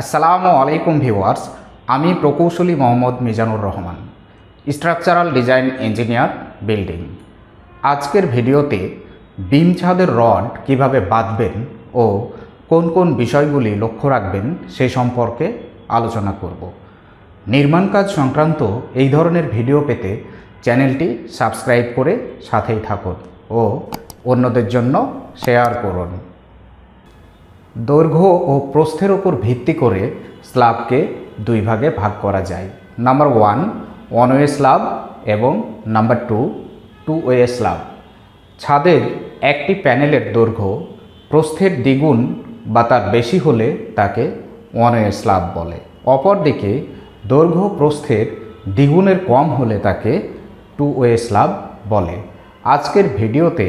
আসসালামু আলাইকুম ভিওয়ার্স আমি প্রকৌশলী Mohammad Mizanur Rahman structural design engineer building আজকের ভিডিওতে বিম ছাদের রড কিভাবে বাঁধবেন ও কোন কোন বিষয়গুলি লক্ষ্য রাখবেন সে সম্পর্কে আলোচনা করব নির্মাণ কাজ সংক্রান্ত এই ধরনের ভিডিও পেতে চ্যানেলটি সাবস্ক্রাইব করে সাথেই থাকুন ও অন্যদের জন্য শেয়ার করুন দৈর্ঘ্য ও প্রস্থের ওপর ভিত্তি করে স্লাবকে দুই ভাগে ভাগ করা যায় number one one way slab এবং number two two way slab ছাদের একটি প্যানেলের দৈর্ঘ্য প্রস্থের দ্বিগুণ বা তার বেশি হলে তাকে ওয়ান ওয়ে স্লাব বলে অপরদিকে দৈর্ঘ্য প্রস্থের দ্বিগুণের কম হলে তাকে টু ওয়ে স্লাব বলে আজকের ভিডিওতে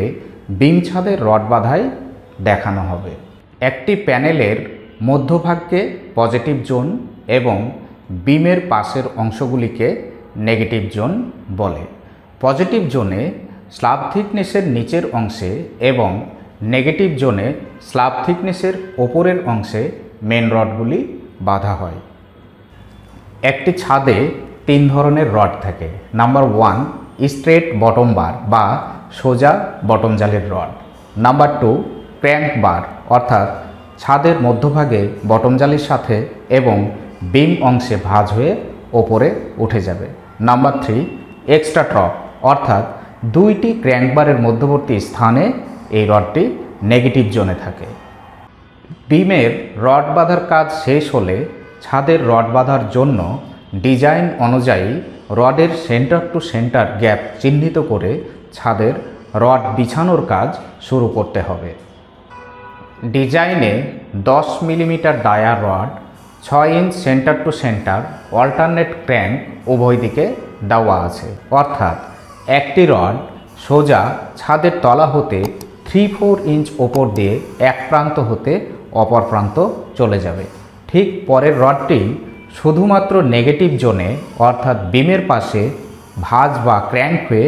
বিম ছাদের রড বাঁধাই দেখানো হবে একটি প্যানেলের মধ্যভাগকে পজিটিভ জোন এবং বিমের পাশের অংশগুলিকে নেগেটিভ জোন বলে পজিটিভ জোনে স্লাব থিকনেসের নিচের অংশে এবং নেগেটিভ জোনে স্লাব থিকনেসের ওপরের অংশে মেন রডগুলি বাধা হয় একটি ছাদে তিন ধরনের রড থাকে number one straight bottom bar বা সোজা বটম জালের rod number two crank bar অর্থাৎ ছাদের মধ্যভাগে বটমজালির সাথে এবং বিম অংশে ভাঁজ হয়ে ওপরে উঠে যাবে নাম্বার থ্রি এক্সট্রা ট্রপ অর্থাৎ দুইটি ক্র্যাঙ্কবারের মধ্যবর্তী স্থানে এই রডটি নেগেটিভ জোনে থাকে বিমের রড বাঁধার কাজ শেষ হলে ছাদের রড বাঁধার জন্য ডিজাইন অনুযায়ী রডের সেন্টার টু সেন্টার গ্যাপ চিহ্নিত করে ছাদের রড বিছানোর কাজ শুরু করতে হবে ডিজাইনে 10 মিলিমিটার ডায়ার রড ছয় inch centre to centre alternate crank উভয় দিকে দেওয়া আছে অর্থাৎ একটি রড সোজা ছাদের তলা হতে থ্রি ফোর ইঞ্চ ওপর দিয়ে এক প্রান্ত হতে অপর প্রান্ত চলে যাবে ঠিক পরের রডটি শুধুমাত্র নেগেটিভ জোনে অর্থাৎ বিমের পাশে ভাঁজ বা ক্র্যাঙ্ক হয়ে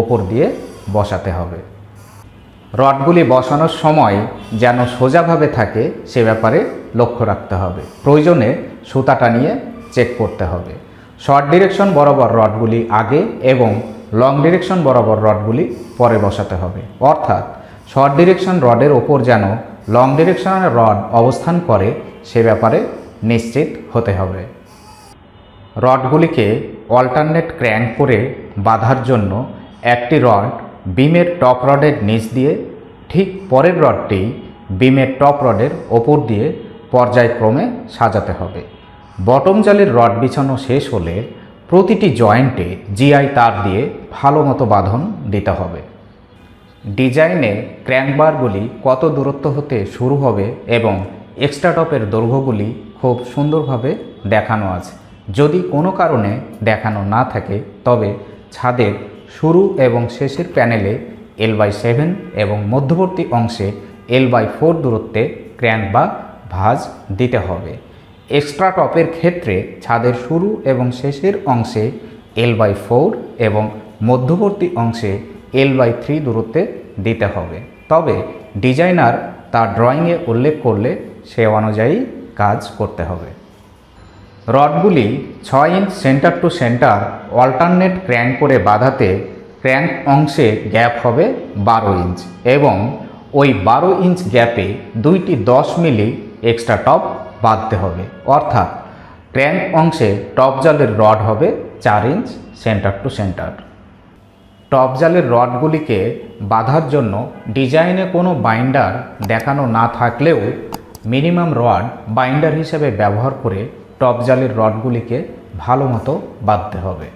ওপর দিয়ে বসাতে হবে রডগুলি বসানোর সময় যেন সোজাভাবে থাকে সে ব্যাপারে লক্ষ্য রাখতে হবে প্রয়োজনে সুতাটা নিয়ে চেক করতে হবে শর্ট ডিরেকশন বরাবর রডগুলি আগে এবং লং ডিরেকশন বরাবর রডগুলি পরে বসাতে হবে অর্থাৎ শর্ট ডিরেকশন রডের ওপর যেন লং ডিরেকশনের রড অবস্থান করে সে ব্যাপারে নিশ্চিত হতে হবে রডগুলিকে অল্টারনেট ক্র্যাঙ্ক করে বাঁধার জন্য একটি রড বিমের টপ রডের নিচ দিয়ে ঠিক পরের রডটি বিমের টপ রডের ওপর দিয়ে পর্যায়ক্রমে সাজাতে হবে বটম জালের রড বিছানো শেষ হলে প্রতিটি জয়েন্টে জিআই তার দিয়ে ভালো মতো বাঁধন দিতে হবে ডিজাইনে ক্র্যাঙ্কবারগুলি কত দূরত্ব হতে শুরু হবে এবং এক্সট্রা টপের দৈর্ঘ্যগুলি খুব সুন্দরভাবে দেখানো আছে যদি কোনো কারণে দেখানো না থাকে তবে ছাদের শুরু এবং শেষের প্যানেলে এল বাই সেভেন এবং মধ্যবর্তী অংশে এল বাই ফোর দূরত্বে ক্র্যাঙ্ক বা ভাজ দিতে হবে এক্সট্রা টপের ক্ষেত্রে ছাদের শুরু এবং শেষের অংশে এল বাই ফোর এবং মধ্যবর্তী অংশে এল বাই থ্রি দূরত্বে দিতে হবে তবে ডিজাইনার তা ড্রয়িংয়ে উল্লেখ করলে সে অনুযায়ী কাজ করতে হবে রডগুলি ছয় inch centre to centre alternate crank করে বাঁধাতে ক্র্যাঙ্ক অংশে গ্যাপ হবে বারো ইঞ্চ এবং ওই বারো ইঞ্চ গ্যাপে দুইটি দশ মিলি এক্সট্রা টপ বাঁধতে হবে অর্থাৎ ক্র্যাঙ্ক অংশে টপ জালের রড হবে চার inch centre to centre top জালের রডগুলিকে বাঁধার জন্য ডিজাইনে কোনো বাইন্ডার দেখানো না থাকলেও মিনিমাম রড বাইন্ডার হিসেবে ব্যবহার করে টপ জালের রডগুলিকে ভালো মতো বাঁধতে হবে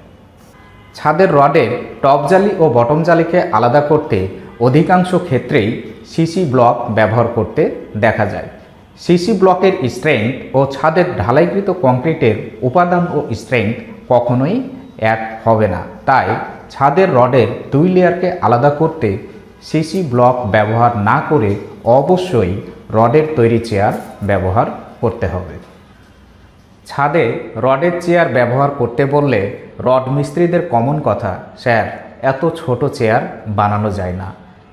ছাদের রডের টপ জালি ও বটম জালিকে আলাদা করতে অধিকাংশ ক্ষেত্রেই সিসি ব্লক ব্যবহার করতে দেখা যায় সিসি ব্লকের স্ট্রেংথ ও ছাদের ঢালাইকৃত কংক্রিটের উপাদান ও স্ট্রেংথ কখনোই এক হবে না তাই ছাদের রডের দুই লেয়ারকে আলাদা করতে সিসি ব্লক ব্যবহার না করে অবশ্যই রডের তৈরি চেয়ার ব্যবহার করতে হবে ছাদে রডের চেয়ার ব্যবহার করতে বললে রড মিস্ত্রিদের কমন কথা স্যার এত ছোট চেয়ার বানানো যায় না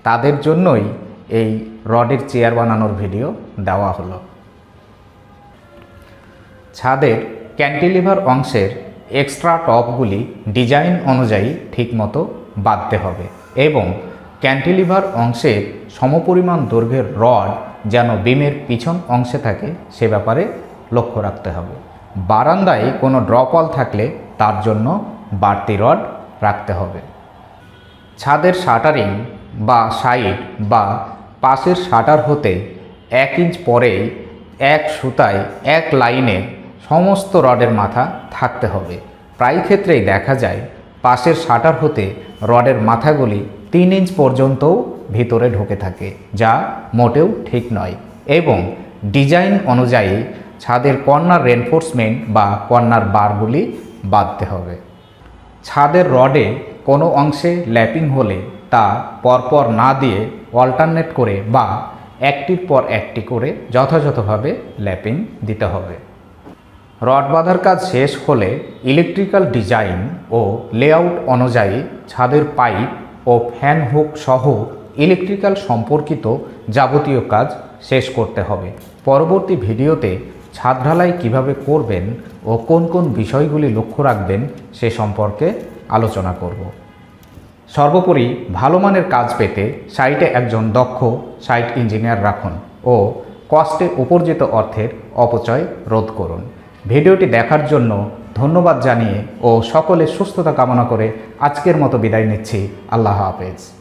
তাদের জন্যই এই রডের চেয়ার বানানোর ভিডিও দেওয়া হলো ছাদের ক্যান্টিলিভার অংশের এক্সট্রা টপগুলি ডিজাইন অনুযায়ী ঠিকমতো বাঁধতে হবে এবং ক্যান্টিলিভার অংশের সমপরিমাণ দৈর্ঘ্যের রড যেন বিমের পিছন অংশে থাকে সে ব্যাপারে লক্ষ্য রাখতে হবে বারান্দায় কোনো ড্রপল থাকলে তার জন্য বাড়তি রড রাখতে হবে ছাদের শাটারিং বা সাইড বা পাশের শাটার হতে এক ইঞ্চ পরেই এক সুতায় এক লাইনে সমস্ত রডের মাথা থাকতে হবে প্রায় ক্ষেত্রেই দেখা যায় পাশের শাটার হতে রডের মাথাগুলি তিন ইঞ্চ পর্যন্তও ভিতরে ঢোকে থাকে যা মোটেও ঠিক নয় এবং ডিজাইন অনুযায়ী ছাদের কর্নার রেনফোর্সমেন্ট বা কর্নার বারগুলি বাঁধতে হবে ছাদের রডে কোনো অংশে ল্যাপিং হলে তা পরপর না দিয়ে অল্টারনেট করে বা একটির পর একটি করে যথাযথভাবে ল্যাপিং দিতে হবে রড বাঁধার কাজ শেষ হলে ইলেকট্রিক্যাল ডিজাইন ও লেআউট অনুযায়ী ছাদের পাইপ ও ফ্যান হুক সহ ইলেকট্রিক্যাল সম্পর্কিত যাবতীয় কাজ শেষ করতে হবে পরবর্তী ভিডিওতে ছাদ ঢালাই কীভাবে করবেন ও কোন কোন বিষয়গুলি লক্ষ্য রাখবেন সে সম্পর্কে আলোচনা করব সর্বোপরি ভালো মানের কাজ পেতে সাইটে একজন দক্ষ সাইট ইঞ্জিনিয়ার রাখুন ও কষ্টে উপার্জিত অর্থের অপচয় রোধ করুন ভিডিওটি দেখার জন্য ধন্যবাদ জানিয়ে ও সকলে সুস্থতা কামনা করে আজকের মতো বিদায় নিচ্ছি আল্লাহ হাফেজ